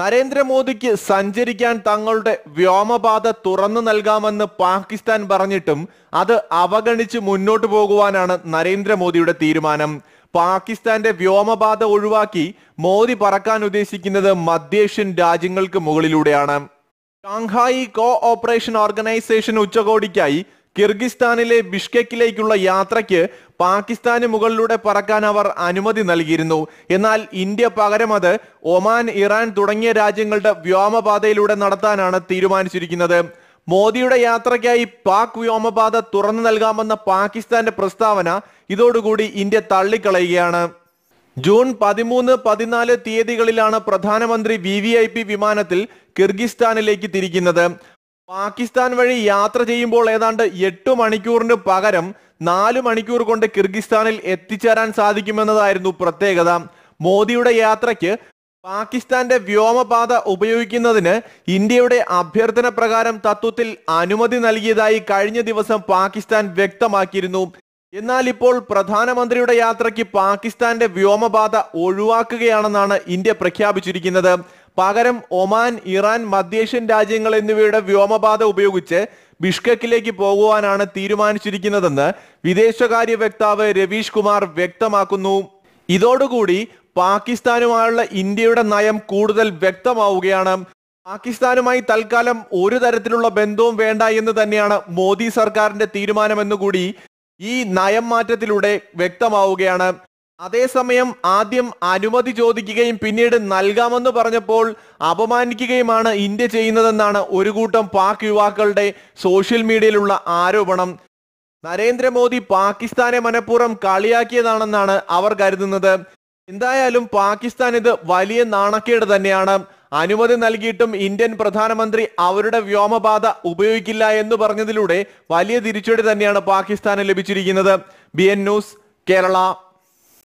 നരേന്ദ്രമോദിക്ക് സഞ്ചരിക്കാൻ തങ്ങളുടെ വ്യോമപാത തുറന്നു നൽകാമെന്ന് പാകിസ്ഥാൻ പറഞ്ഞിട്ടും അത് അവഗണിച്ച് മുന്നോട്ടു പോകുവാനാണ് നരേന്ദ്രമോദിയുടെ തീരുമാനം പാകിസ്ഥാന്റെ വ്യോമപാത ഒഴിവാക്കി മോദി പറക്കാൻ ഉദ്ദേശിക്കുന്നത് മധ്യേഷ്യൻ രാജ്യങ്ങൾക്ക് മുകളിലൂടെയാണ് ഷാങ്ഹായി കോ ഓപ്പറേഷൻ ഓർഗനൈസേഷൻ ഉച്ചകോടിക്കായി കിർഗിസ്ഥാനിലെ ബിഷ്കെക്കിലേക്കുള്ള യാത്രയ്ക്ക് പാകിസ്ഥാന് മുകളിലൂടെ പറക്കാൻ അവർ അനുമതി നൽകിയിരുന്നു എന്നാൽ ഇന്ത്യ പകരം അത് ഒമാൻ ഇറാൻ തുടങ്ങിയ രാജ്യങ്ങളുടെ വ്യോമപാതയിലൂടെ നടത്താനാണ് തീരുമാനിച്ചിരിക്കുന്നത് മോദിയുടെ യാത്രയ്ക്കായി പാക് വ്യോമപാത തുറന്നു നൽകാമെന്ന പാകിസ്ഥാന്റെ പ്രസ്താവന ഇതോടുകൂടി ഇന്ത്യ തള്ളിക്കളയുകയാണ് ജൂൺ പതിമൂന്ന് പതിനാല് തീയതികളിലാണ് പ്രധാനമന്ത്രി വി വി ഐ പി വിമാനത്തിൽ കിർഗിസ്ഥാനിലേക്ക് തിരിക്കുന്നത് പാകിസ്ഥാൻ വഴി യാത്ര ചെയ്യുമ്പോൾ ഏതാണ്ട് എട്ട് മണിക്കൂറിന് പകരം നാല് മണിക്കൂർ കൊണ്ട് കിർഗിസ്ഥാനിൽ എത്തിച്ചേരാൻ സാധിക്കുമെന്നതായിരുന്നു പ്രത്യേകത മോദിയുടെ യാത്രയ്ക്ക് പാകിസ്ഥാന്റെ വ്യോമപാത ഉപയോഗിക്കുന്നതിന് ഇന്ത്യയുടെ അഭ്യർത്ഥന പ്രകാരം തത്വത്തിൽ അനുമതി നൽകിയതായി കഴിഞ്ഞ ദിവസം പാകിസ്ഥാൻ വ്യക്തമാക്കിയിരുന്നു എന്നാൽ ഇപ്പോൾ പ്രധാനമന്ത്രിയുടെ യാത്രയ്ക്ക് പാകിസ്ഥാന്റെ വ്യോമപാത ഒഴിവാക്കുകയാണെന്നാണ് ഇന്ത്യ പ്രഖ്യാപിച്ചിരിക്കുന്നത് പകരം ഒമാൻ ഇറാൻ മധ്യേഷ്യൻ രാജ്യങ്ങൾ എന്നിവയുടെ വ്യോമപാത ഉപയോഗിച്ച് ബിഷ്കക്കിലേക്ക് പോകുവാനാണ് തീരുമാനിച്ചിരിക്കുന്നതെന്ന് വിദേശകാര്യ വക്താവ് രവീഷ് കുമാർ വ്യക്തമാക്കുന്നു ഇതോടുകൂടി പാകിസ്ഥാനുമായുള്ള ഇന്ത്യയുടെ നയം കൂടുതൽ വ്യക്തമാവുകയാണ് പാകിസ്ഥാനുമായി തൽക്കാലം ഒരു തരത്തിലുള്ള ബന്ധവും വേണ്ട എന്ന് തന്നെയാണ് മോദി സർക്കാരിന്റെ തീരുമാനമെന്നുകൂടി ഈ നയം മാറ്റത്തിലൂടെ വ്യക്തമാവുകയാണ് അതേസമയം ആദ്യം അനുമതി ചോദിക്കുകയും പിന്നീട് നൽകാമെന്ന് പറഞ്ഞപ്പോൾ അപമാനിക്കുകയുമാണ് ഇന്ത്യ ചെയ്യുന്നതെന്നാണ് ഒരു കൂട്ടം പാക് യുവാക്കളുടെ സോഷ്യൽ മീഡിയയിലുള്ള ആരോപണം നരേന്ദ്രമോദി പാകിസ്ഥാനെ മനഃപൂർവ്വം കളിയാക്കിയതാണെന്നാണ് അവർ കരുതുന്നത് എന്തായാലും പാകിസ്ഥാൻ ഇത് വലിയ നാണക്കേട് തന്നെയാണ് അനുമതി നൽകിയിട്ടും ഇന്ത്യൻ പ്രധാനമന്ത്രി അവരുടെ വ്യോമപാത ഉപയോഗിക്കില്ല എന്ന് പറഞ്ഞതിലൂടെ വലിയ തിരിച്ചടി തന്നെയാണ് പാകിസ്ഥാന് ലഭിച്ചിരിക്കുന്നത് ബി ന്യൂസ് കേരള